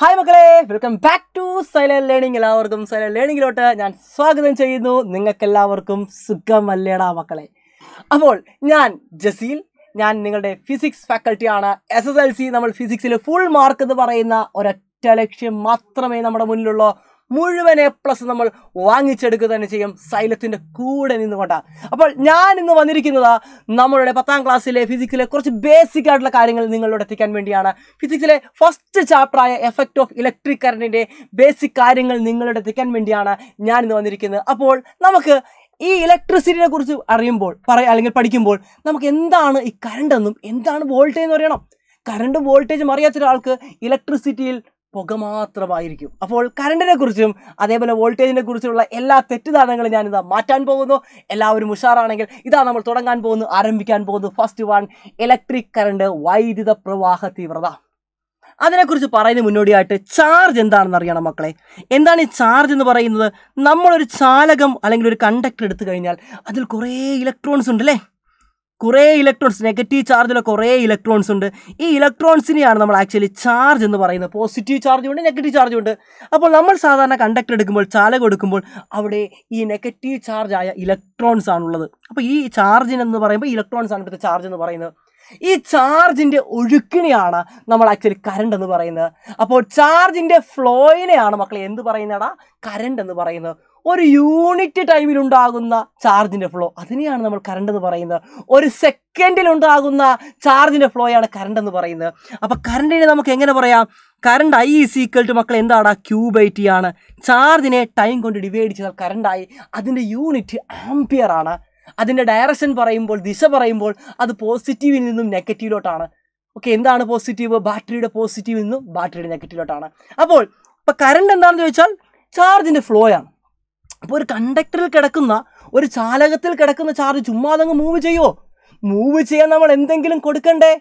hi മക്കളെ welcome back to silent learning എല്ലാവർക്കും silent ലേണിംഗിലോട്ട് ഞാൻ സ്വാഗതം ചെയ്യുന്നു എല്ലാവർക്കും സുഖമല്ലേടാ മക്കളെ അപ്പോൾ ഞാൻ ജസീൽ ഞാൻ നിങ്ങളുടെ ഫിസിക്സ് ഫാക്കൾട്ടിയാണ് എസ് എസ് എൽ സി നമ്മൾ ഫിസിക്സിൽ ഫുൾ മാർക്ക് എന്ന് പറയുന്ന ഒരൊറ്റ ലക്ഷ്യം മാത്രമേ നമ്മുടെ മുന്നിലുള്ളൂ മുഴുവൻ എ പ്ലസ് നമ്മൾ വാങ്ങിച്ചെടുക്കുക തന്നെ ചെയ്യും സൈലത്തിൻ്റെ കൂടെ നിന്നുകൊണ്ടാണ് അപ്പോൾ ഞാൻ ഇന്ന് വന്നിരിക്കുന്നത് നമ്മളുടെ പത്താം ക്ലാസ്സിലെ ഫിസിക്സിലെ കുറച്ച് ബേസിക് ആയിട്ടുള്ള കാര്യങ്ങൾ നിങ്ങളോട് എത്തിക്കാൻ വേണ്ടിയാണ് ഫിസിക്സിലെ ഫസ്റ്റ് ചാപ്റ്ററായ എഫക്റ്റ് ഓഫ് ഇലക്ട്രിക് കറണ്ടിൻ്റെ ബേസിക് കാര്യങ്ങൾ നിങ്ങളോട് എത്തിക്കാൻ വേണ്ടിയാണ് ഞാൻ ഇന്ന് വന്നിരിക്കുന്നത് അപ്പോൾ നമുക്ക് ഈ ഇലക്ട്രിസിറ്റിനെ കുറിച്ച് അറിയുമ്പോൾ പറയാം അല്ലെങ്കിൽ പഠിക്കുമ്പോൾ നമുക്ക് എന്താണ് ഈ കറണ്ട് എന്നും എന്താണ് വോൾട്ടേജ് എന്ന് പറയണം കറണ്ടും വോൾട്ടേജും അറിയാത്തൊരാൾക്ക് ഇലക്ട്രിസിറ്റിയിൽ പുക മാത്രമായിരിക്കും അപ്പോൾ കറണ്ടിനെ കുറിച്ചും അതേപോലെ വോൾട്ടേജിനെ കുറിച്ചുള്ള എല്ലാ തെറ്റിദ്ധാരണകളും ഞാനിത് മാറ്റാൻ പോകുന്നു എല്ലാവരും ഉഷാറാണെങ്കിൽ ഇതാ നമ്മൾ തുടങ്ങാൻ പോകുന്നു ആരംഭിക്കാൻ പോകുന്നു ഫസ്റ്റ് വൺ ഇലക്ട്രിക് കറണ്ട് വൈദ്യുത പ്രവാഹ തീവ്രത അതിനെക്കുറിച്ച് പറയുന്ന മുന്നോടിയായിട്ട് ചാർജ് എന്താണെന്ന് അറിയണം മക്കളെ എന്താണ് ഈ ചാർജ് എന്ന് പറയുന്നത് നമ്മളൊരു ചാലകം അല്ലെങ്കിൽ ഒരു കണ്ടക്ടർ എടുത്തു കഴിഞ്ഞാൽ അതിൽ കുറേ ഇലക്ട്രോൺസ് ഉണ്ടല്ലേ കുറേ ഇലക്ട്രോൺസ് നെഗറ്റീവ് ചാർജുള്ള കുറേ ഇലക്ട്രോൺസ് ഉണ്ട് ഈ ഇലക്ട്രോൺസിനെയാണ് നമ്മൾ ആക്ച്വലി ചാർജ് എന്ന് പറയുന്നത് പോസിറ്റീവ് ചാർജും ഉണ്ട് നെഗറ്റീവ് ചാർജും ഉണ്ട് അപ്പോൾ നമ്മൾ സാധാരണ കണ്ടക്ടർ എടുക്കുമ്പോൾ ചാല എടുക്കുമ്പോൾ അവിടെ ഈ നെഗറ്റീവ് ചാർജ് ആയ ഇലക്ട്രോൺസ് ആണുള്ളത് അപ്പോൾ ഈ ചാർജിനെന്ന് പറയുമ്പോൾ ഇലക്ട്രോൺസ് ആണ് ഇവിടുത്തെ ചാർജ് എന്ന് പറയുന്നത് ഈ ചാർജിൻ്റെ ഒഴുക്കിനെയാണ് നമ്മൾ ആക്ച്വലി കരണ്ട് എന്ന് പറയുന്നത് അപ്പോൾ ചാർജിൻ്റെ ഫ്ലോയിനെയാണ് മക്കളെ എന്ത് പറയുന്നതാ കരണ്ട് എന്ന് പറയുന്നത് ഒരു യൂണിറ്റ് ടൈമിൽ ഉണ്ടാകുന്ന ചാർജിൻ്റെ ഫ്ലോ അതിനെയാണ് നമ്മൾ കറണ്ട് എന്ന് പറയുന്നത് ഒരു സെക്കൻഡിൽ ഉണ്ടാകുന്ന ചാർജിൻ്റെ ഫ്ലോയാണ് കറണ്ട് എന്ന് പറയുന്നത് അപ്പോൾ കറണ്ടിനെ നമുക്ക് എങ്ങനെ പറയാം current I is equal to മക്കൾ എന്താണ് ക്യൂബൈറ്റി ആണ് ചാർജിനെ ടൈം കൊണ്ട് ഡിവൈഡ് ചെയ്താൽ കറണ്ടായി അതിൻ്റെ യൂണിറ്റ് ആംപിയർ ആണ് അതിൻ്റെ ഡയറക്ഷൻ പറയുമ്പോൾ ദിശ പറയുമ്പോൾ അത് പോസിറ്റീവിൽ നിന്നും നെഗറ്റീവിലോട്ടാണ് ഓക്കെ എന്താണ് പോസിറ്റീവ് ബാറ്ററിയുടെ പോസിറ്റീവിൽ നിന്നും ബാറ്ററിയുടെ നെഗറ്റീവിലോട്ടാണ് അപ്പോൾ ഇപ്പോൾ കറണ്ട് എന്താണെന്ന് ചോദിച്ചാൽ ചാർജിൻ്റെ ഫ്ലോയാണ് അപ്പോൾ ഒരു കണ്ടക്ടറിൽ കിടക്കുന്ന ഒരു ചാലകത്തിൽ കിടക്കുന്ന ചാർജ് ചുമ്മാതങ്ങ് മൂവ് ചെയ്യോ മൂവ് ചെയ്യാൻ നമ്മൾ എന്തെങ്കിലും കൊടുക്കണ്ടേ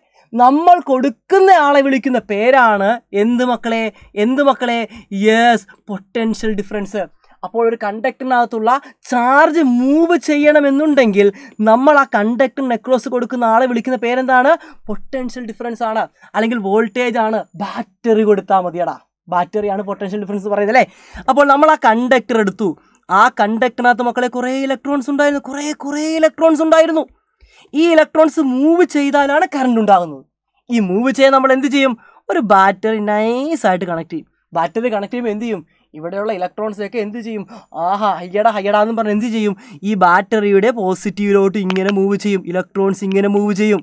നമ്മൾ കൊടുക്കുന്ന ആളെ വിളിക്കുന്ന പേരാണ് എന്ത് മക്കളെ എന്ത് മക്കളെ യെസ് പൊട്ടൻഷ്യൽ ഡിഫറൻസ് അപ്പോൾ ഒരു കണ്ടക്ടറിനകത്തുള്ള ചാർജ് മൂവ് ചെയ്യണമെന്നുണ്ടെങ്കിൽ നമ്മൾ ആ കണ്ടക്ടർ അക്രോസ് കൊടുക്കുന്ന ആളെ വിളിക്കുന്ന പേരെന്താണ് പൊട്ടൻഷ്യൽ ഡിഫറൻസ് ആണ് അല്ലെങ്കിൽ വോൾട്ടേജ് ആണ് ബാറ്ററി കൊടുത്താൽ മതിയടാ ബാറ്ററിയാണ് പൊട്ടൻഷ്യൽ ഡിഫറൻസ് പറയുന്നത് അല്ലേ അപ്പോൾ നമ്മൾ ആ കണ്ടക്ടർ എടുത്തു ആ കണ്ടക്ടറിനകത്ത് മക്കളെ കുറേ ഇലക്ട്രോൺസ് ഉണ്ടായിരുന്നു കുറേ കുറേ ഇലക്ട്രോൺസ് ഉണ്ടായിരുന്നു ഈ ഇലക്ട്രോൺസ് മൂവ് ചെയ്താലാണ് കറണ്ട് ഉണ്ടാകുന്നത് ഈ മൂവ് ചെയ്യാൻ നമ്മൾ എന്ത് ചെയ്യും ഒരു ബാറ്ററി നൈസായിട്ട് കണക്ട് ചെയ്യും ബാറ്ററി കണക്ട് ചെയ്യുമ്പോൾ എന്ത് ചെയ്യും ഇവിടെയുള്ള ഇലക്ട്രോൺസൊക്കെ എന്ത് ചെയ്യും ആഹാ ഹയ്യടാ ഹയ്യടാ എന്ന് പറഞ്ഞ് എന്ത് ചെയ്യും ഈ ബാറ്ററിയുടെ പോസിറ്റീവിലോട്ട് ഇങ്ങനെ മൂവ് ചെയ്യും ഇലക്ട്രോൺസ് ഇങ്ങനെ മൂവ് ചെയ്യും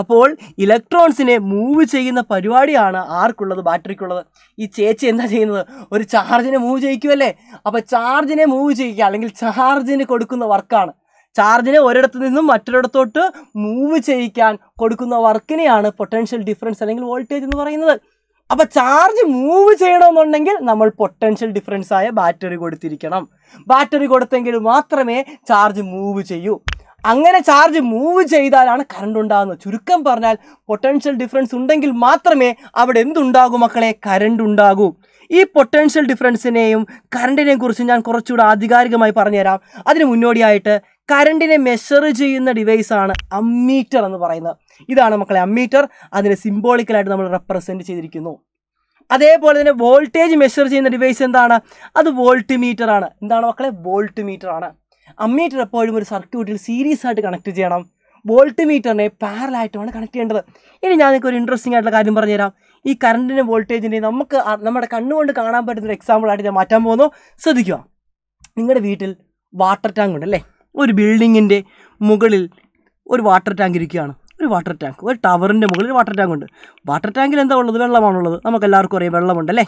അപ്പോൾ ഇലക്ട്രോൺസിനെ മൂവ് ചെയ്യുന്ന പരിപാടിയാണ് ആർക്കുള്ളത് ബാറ്ററിക്കുള്ളത് ഈ ചേച്ചി എന്താ ചെയ്യുന്നത് ഒരു ചാർജിനെ മൂവ് ചെയ്യിക്കുമല്ലേ അപ്പോൾ ചാർജിനെ മൂവ് ചെയ്യിക്കുക അല്ലെങ്കിൽ ചാർജിന് കൊടുക്കുന്ന വർക്കാണ് ചാർജിനെ ഒരിടത്തു നിന്നും മറ്റൊരിടത്തോട്ട് മൂവ് ചെയ്യിക്കാൻ കൊടുക്കുന്ന വർക്കിനെയാണ് പൊട്ടൻഷ്യൽ ഡിഫറൻസ് അല്ലെങ്കിൽ വോൾട്ടേജ് എന്ന് പറയുന്നത് അപ്പോൾ ചാർജ് മൂവ് ചെയ്യണമെന്നുണ്ടെങ്കിൽ നമ്മൾ പൊട്ടൻഷ്യൽ ഡിഫറൻസ് ആയ ബാറ്ററി കൊടുത്തിരിക്കണം ബാറ്ററി കൊടുത്തെങ്കിൽ മാത്രമേ ചാർജ് മൂവ് ചെയ്യൂ അങ്ങനെ ചാർജ് മൂവ് ചെയ്താലാണ് കറണ്ട് ഉണ്ടാകുന്നത് ചുരുക്കം പറഞ്ഞാൽ പൊട്ടൻഷ്യൽ ഡിഫറൻസ് ഉണ്ടെങ്കിൽ മാത്രമേ അവിടെ എന്തുണ്ടാകൂ മക്കളെ കറണ്ട് ഉണ്ടാകൂ ഈ പൊട്ടൻഷ്യൽ ഡിഫറൻസിനെയും കറണ്ടിനെയും കുറിച്ച് ഞാൻ കുറച്ചുകൂടെ ആധികാരികമായി പറഞ്ഞുതരാം അതിന് മുന്നോടിയായിട്ട് കറണ്ടിനെ മെഷർ ചെയ്യുന്ന ഡിവൈസാണ് അമ്മീറ്റർ എന്ന് പറയുന്നത് ഇതാണ് മക്കളെ അമ്മീറ്റർ അതിനെ സിംബോളിക്കലായിട്ട് നമ്മൾ റെപ്രസെൻറ്റ് ചെയ്തിരിക്കുന്നു അതേപോലെ തന്നെ വോൾട്ടേജ് മെഷർ ചെയ്യുന്ന ഡിവൈസ് എന്താണ് അത് വോൾട്ട് മീറ്റർ ആണ് എന്താണ് മക്കളെ വോൾട്ട് മീറ്റർ ആണ് അമ്മീറ്റർ എപ്പോഴും ഒരു സർക്യൂട്ടിൽ സീരീസ് ആയിട്ട് കണക്ട് ചെയ്യണം വോൾട്ട് മീറ്ററിനെ പാരലായിട്ടുമാണ് കണക്ട് ചെയ്യേണ്ടത് ഇനി ഞാൻ നിങ്ങൾക്ക് ഒരു ഇൻട്രസ്റ്റിംഗ് ആയിട്ടുള്ള കാര്യം പറഞ്ഞുതരാം ഈ കറണ്ടിൻ്റെ വോൾട്ടേജിൻ്റെ നമുക്ക് നമ്മുടെ കണ്ണുകൊണ്ട് കാണാൻ പറ്റുന്ന ഒരു എക്സാമ്പിളായിട്ട് ഞാൻ മാറ്റാൻ പോകുന്നു ശ്രദ്ധിക്കുക നിങ്ങളുടെ വീട്ടിൽ വാട്ടർ ടാങ്ക് ഉണ്ട് അല്ലേ ഒരു ബിൽഡിങ്ങിൻ്റെ മുകളിൽ ഒരു വാട്ടർ ടാങ്ക് ഇരിക്കുകയാണ് ഒരു വാട്ടർ ടാങ്ക് ഒരു ടവറിൻ്റെ മുകളിൽ വാട്ടർ ടാങ്ക് ഉണ്ട് വാട്ടർ ടാങ്കിൽ എന്താ ഉള്ളത് വെള്ളമാണുള്ളത് നമുക്ക് എല്ലാവർക്കും അറിയാം വെള്ളമുണ്ട് അല്ലേ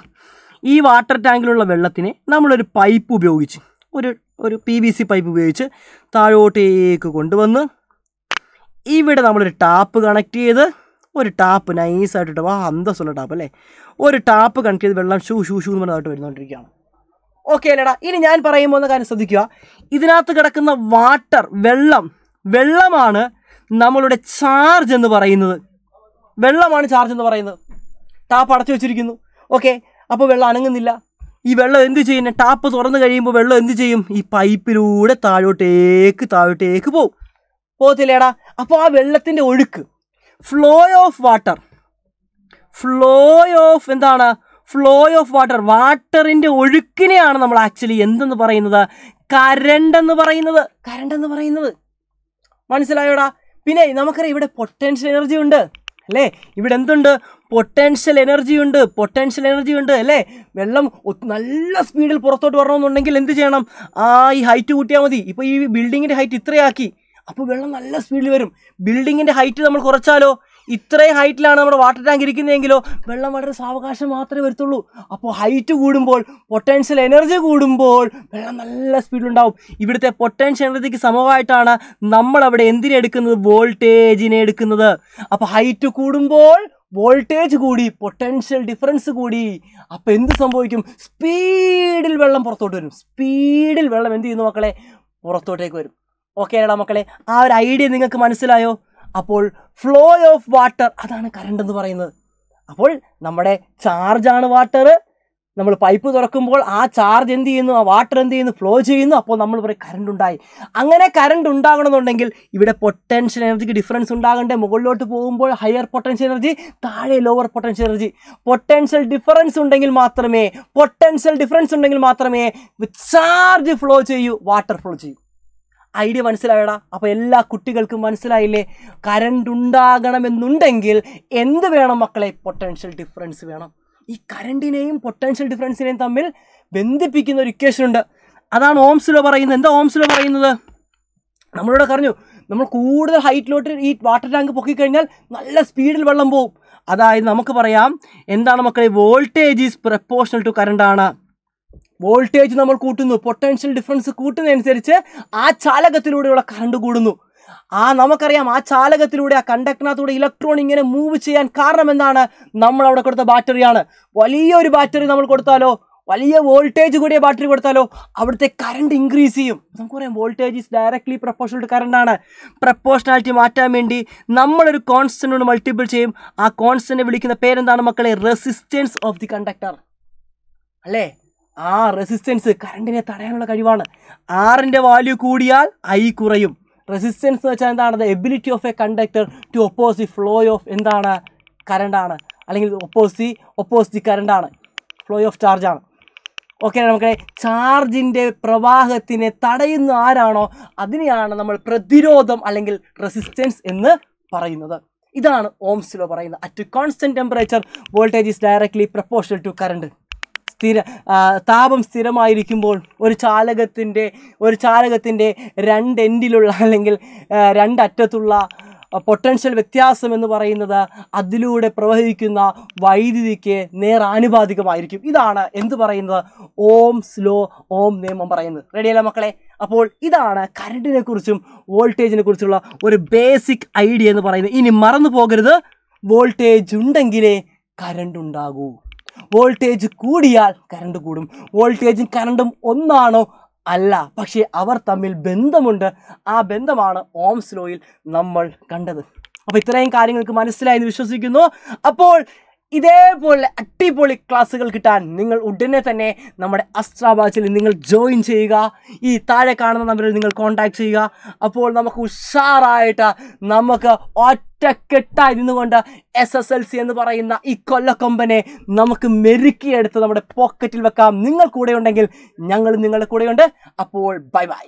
ഈ വാട്ടർ ടാങ്കിലുള്ള വെള്ളത്തിനെ നമ്മളൊരു പൈപ്പ് ഉപയോഗിച്ച് ഒരു ഒരു പി വി സി പൈപ്പ് ഉപയോഗിച്ച് താഴോട്ടേക്ക് കൊണ്ടുവന്ന് ഇവിടെ നമ്മളൊരു ടാപ്പ് കണക്ട് ചെയ്ത് ഒരു ടാപ്പ് നൈസായിട്ട് വാ ആ അന്തസ്സുള്ള ടാപ്പ് അല്ലേ ഒരു ടാപ്പ് കണക്ട് ചെയ്ത് വെള്ളം ഷൂ ഷൂ ഷൂ എന്ന് പറഞ്ഞതായിട്ട് വരുന്നുകൊണ്ടിരിക്കുകയാണ് ഓക്കെ അല്ലേടാ ഇനി ഞാൻ പറയുമ്പോൾ ഒന്ന് കാര്യം ശ്രദ്ധിക്കുക ഇതിനകത്ത് കിടക്കുന്ന വാട്ടർ വെള്ളം വെള്ളമാണ് നമ്മളുടെ ചാർജ് എന്ന് പറയുന്നത് വെള്ളമാണ് ചാർജ് എന്ന് പറയുന്നത് ടാപ്പ് അടച്ചു വെച്ചിരിക്കുന്നു ഓക്കെ അപ്പോൾ വെള്ളം അനങ്ങുന്നില്ല ഈ വെള്ളം എന്ത് ചെയ്യും ടാപ്പ് തുറന്നു കഴിയുമ്പോൾ വെള്ളം എന്ത് ചെയ്യും ഈ പൈപ്പിലൂടെ താഴോട്ടേക്ക് താഴോട്ടേക്ക് പോവും പോകത്തില്ലേടാ അപ്പോൾ ആ വെള്ളത്തിൻ്റെ ഒഴുക്ക് flow of water flow of എന്താണ് ഫ്ലോ ഓഫ് വാട്ടർ വാട്ടറിൻ്റെ ഒഴുക്കിനെയാണ് നമ്മൾ ആക്ച്വലി എന്തെന്ന് പറയുന്നത് കരണ്ട് എന്ന് പറയുന്നത് കരണ്ട് എന്ന് പറയുന്നത് മനസ്സിലായോടാ പിന്നെ നമുക്കറിയാം ഇവിടെ പൊട്ടൻഷ്യൽ എനർജി ഉണ്ട് അല്ലേ ഇവിടെ എന്തുണ്ട് പൊട്ടൻഷ്യൽ എനർജി ഉണ്ട് പൊട്ടൻഷ്യൽ എനർജി ഉണ്ട് അല്ലേ വെള്ളം നല്ല സ്പീഡിൽ പുറത്തോട്ട് വരണമെന്നുണ്ടെങ്കിൽ എന്ത് ചെയ്യണം ആ ഈ ഹൈറ്റ് കൂട്ടിയാൽ മതി ഇപ്പോൾ ഈ ബിൽഡിങ്ങിൻ്റെ ഹൈറ്റ് ഇത്രയാക്കി അപ്പോൾ വെള്ളം നല്ല സ്പീഡിൽ വരും ബിൽഡിങ്ങിൻ്റെ ഹൈറ്റ് നമ്മൾ കുറച്ചാലോ ഇത്രയും ഹൈറ്റിലാണ് നമ്മുടെ വാട്ടർ ടാങ്ക് ഇരിക്കുന്നതെങ്കിലോ വെള്ളം വളരെ സാവകാശം മാത്രമേ വരത്തുള്ളൂ അപ്പോൾ ഹൈറ്റ് കൂടുമ്പോൾ പൊട്ടൻഷ്യൽ എനർജി കൂടുമ്പോൾ വെള്ളം നല്ല സ്പീഡിലുണ്ടാവും ഇവിടുത്തെ പൊട്ടൻഷ്യൽ എനർജിക്ക് സമമായിട്ടാണ് നമ്മൾ അവിടെ എന്തിനെടുക്കുന്നത് വോൾട്ടേജിനെ എടുക്കുന്നത് അപ്പോൾ ഹൈറ്റ് കൂടുമ്പോൾ വോൾട്ടേജ് കൂടി പൊട്ടൻഷ്യൽ ഡിഫറൻസ് കൂടി അപ്പോൾ എന്ത് സംഭവിക്കും സ്പീഡിൽ വെള്ളം പുറത്തോട്ട് വരും സ്പീഡിൽ വെള്ളം എന്ത് ചെയ്യുന്നു മക്കളെ പുറത്തോട്ടേക്ക് വരും ഓക്കെ ആണോ മക്കളെ ആ ഒരു ഐഡിയ നിങ്ങൾക്ക് മനസ്സിലായോ അപ്പോൾ ഫ്ലോ ഓഫ് വാട്ടർ അതാണ് കറണ്ട് എന്ന് പറയുന്നത് അപ്പോൾ നമ്മുടെ ചാർജാണ് വാട്ടർ നമ്മൾ പൈപ്പ് തുറക്കുമ്പോൾ ആ ചാർജ് എന്ത് ചെയ്യുന്നു ആ വാട്ടർ എന്ത് ചെയ്യുന്നു ഫ്ലോ ചെയ്യുന്നു അപ്പോൾ നമ്മൾ പറയും കറണ്ട് ഉണ്ടായി അങ്ങനെ കറണ്ട് ഉണ്ടാകണമെന്നുണ്ടെങ്കിൽ ഇവിടെ പൊട്ടൻഷ്യൽ എനർജിക്ക് ഡിഫറൻസ് ഉണ്ടാകേണ്ടേ മുകളിലോട്ട് പോകുമ്പോൾ ഹയർ പൊട്ടൻഷ്യൽ എനർജി താഴെ lower potential energy potential difference ഉണ്ടെങ്കിൽ മാത്രമേ പൊട്ടൻഷ്യൽ ഡിഫറൻസ് ഉണ്ടെങ്കിൽ മാത്രമേ ചാർജ് ഫ്ലോ ചെയ്യൂ വാട്ടർ ഫ്ലോ ചെയ്യൂ ഐഡിയ മനസ്സിലായടാ അപ്പോൾ എല്ലാ കുട്ടികൾക്കും മനസ്സിലായില്ലേ കറണ്ട് ഉണ്ടാകണമെന്നുണ്ടെങ്കിൽ എന്ത് വേണം മക്കളെ പൊട്ടൻഷ്യൽ ഡിഫറൻസ് വേണം ഈ കറണ്ടിനെയും പൊട്ടൻഷ്യൽ ഡിഫറൻസിനെയും തമ്മിൽ ബന്ധിപ്പിക്കുന്ന ഒരു ഇക്വേഷൻ ഉണ്ട് അതാണ് ഓംസിലോ പറയുന്നത് എന്താ ഓംസിലോ പറയുന്നത് നമ്മളിവിടെ പറഞ്ഞു നമ്മൾ കൂടുതൽ ഹൈറ്റിലോട്ട് ഈ വാട്ടർ ടാങ്ക് പൊക്കിക്കഴിഞ്ഞാൽ നല്ല സ്പീഡിൽ വെള്ളം പോകും അതായത് നമുക്ക് പറയാം എന്താണ് മക്കളെ വോൾട്ടേജ് ഈസ് പ്രപ്പോർഷണൽ ടു കറണ്ടാണ് വോൾട്ടേജ് നമ്മൾ കൂട്ടുന്നു പൊട്ടൻഷ്യൽ ഡിഫറൻസ് കൂട്ടുന്നതനുസരിച്ച് ആ ചാലകത്തിലൂടെയുള്ള കറണ്ട് കൂടുന്നു ആ നമുക്കറിയാം ആ ചാലകത്തിലൂടെ ആ കണ്ടക്ടറിനകത്തൂടെ ഇലക്ട്രോൺ ഇങ്ങനെ മൂവ് ചെയ്യാൻ കാരണം എന്താണ് നമ്മൾ അവിടെ കൊടുത്ത ബാറ്ററിയാണ് വലിയൊരു ബാറ്ററി നമ്മൾ കൊടുത്താലോ വലിയ വോൾട്ടേജ് കൂടിയ ബാറ്ററി കൊടുത്താലോ അവിടുത്തെ കറണ്ട് ഇൻക്രീസ് ചെയ്യും നമുക്ക് പറയാം voltage is directly proportional to ആണ് പ്രപ്പോർഷണാലിറ്റി മാറ്റാൻ വേണ്ടി നമ്മളൊരു കോൺസ്റ്റൻറ്റോട് മൾട്ടിപ്പിൾ ചെയ്യും ആ കോൺസ്റ്റൻറ്റ് വിളിക്കുന്ന പേരെന്താണ് മക്കളെ റെസിസ്റ്റൻസ് ഓഫ് ദി കണ്ടക്ടർ അല്ലേ ആ റെസിസ്റ്റൻസ് കറണ്ടിനെ തടയാനുള്ള കഴിവാണ് ആറിൻ്റെ വാല്യൂ കൂടിയാൽ ഐ കുറയും റെസിസ്റ്റൻസ് എന്ന് വെച്ചാൽ എന്താണ് the ability of a conductor to oppose the flow of എന്താണ് കറണ്ടാണ് അല്ലെങ്കിൽ ഒപ്പോസ് ദി ഒപ്പോസ് ദി കറണ്ടാണ് ഫ്ലോ ഓഫ് ചാർജാണ് ഓക്കെ നമുക്ക് ചാർജിൻ്റെ പ്രവാഹത്തിനെ തടയുന്ന ആരാണോ അതിനെയാണ് നമ്മൾ പ്രതിരോധം അല്ലെങ്കിൽ റെസിസ്റ്റൻസ് എന്ന് പറയുന്നത് ഇതാണ് ഓംസിലോ പറയുന്നത് at constant temperature voltage is directly proportional to current സ്ഥിര താപം സ്ഥിരമായിരിക്കുമ്പോൾ ഒരു ചാലകത്തിൻ്റെ ഒരു ചാലകത്തിൻ്റെ രണ്ട് എൻഡിലുള്ള അല്ലെങ്കിൽ രണ്ടറ്റത്തുള്ള പൊട്ടൻഷ്യൽ വ്യത്യാസം എന്ന് പറയുന്നത് അതിലൂടെ പ്രവഹിക്കുന്ന വൈദ്യുതിക്ക് നേരാനുപാതികമായിരിക്കും ഇതാണ് എന്ത് പറയുന്നത് ഓംസ് ലോ ഓം നിയമം പറയുന്നത് റെഡിയല്ല മക്കളെ അപ്പോൾ ഇതാണ് കറണ്ടിനെ കുറിച്ചും വോൾട്ടേജിനെ കുറിച്ചുള്ള ഒരു ബേസിക് ഐഡിയ എന്ന് പറയുന്നത് ഇനി മറന്നു പോകരുത് വോൾട്ടേജ് ഉണ്ടെങ്കിലേ കരണ്ട് ഉണ്ടാകൂ വോൾട്ടേജ് കൂടിയാൽ കറണ്ട് കൂടും വോൾട്ടേജും കറണ്ടും ഒന്നാണോ അല്ല പക്ഷേ അവർ തമ്മിൽ ബന്ധമുണ്ട് ആ ബന്ധമാണ് ഓംസ് ലോയിൽ നമ്മൾ കണ്ടത് അപ്പോൾ ഇത്രയും കാര്യങ്ങൾക്ക് മനസ്സിലായെന്ന് വിശ്വസിക്കുന്നു അപ്പോൾ ഇതേപോലെ അടിപൊളി ക്ലാസ്സുകൾ കിട്ടാൻ നിങ്ങൾ ഉടനെ തന്നെ നമ്മുടെ അസ്ട്രാബാച്ചിൽ നിങ്ങൾ ജോയിൻ ചെയ്യുക ഈ താഴെ കാണുന്ന നമ്പറിൽ നിങ്ങൾ കോൺടാക്ട് ചെയ്യുക അപ്പോൾ നമുക്ക് ഉഷാറായിട്ട് നമുക്ക് ഒറ്റക്കെട്ടായി നിന്നുകൊണ്ട് എസ് എസ് എൽ സി എന്ന് പറയുന്ന ഈ കൊല്ലക്കൊമ്പനെ നമുക്ക് മെരുക്കിയെടുത്ത് നമ്മുടെ പോക്കറ്റിൽ വെക്കാം നിങ്ങൾ കൂടെ ഉണ്ടെങ്കിൽ ഞങ്ങൾ നിങ്ങളുടെ കൂടെയുണ്ട് അപ്പോൾ ബൈ ബൈ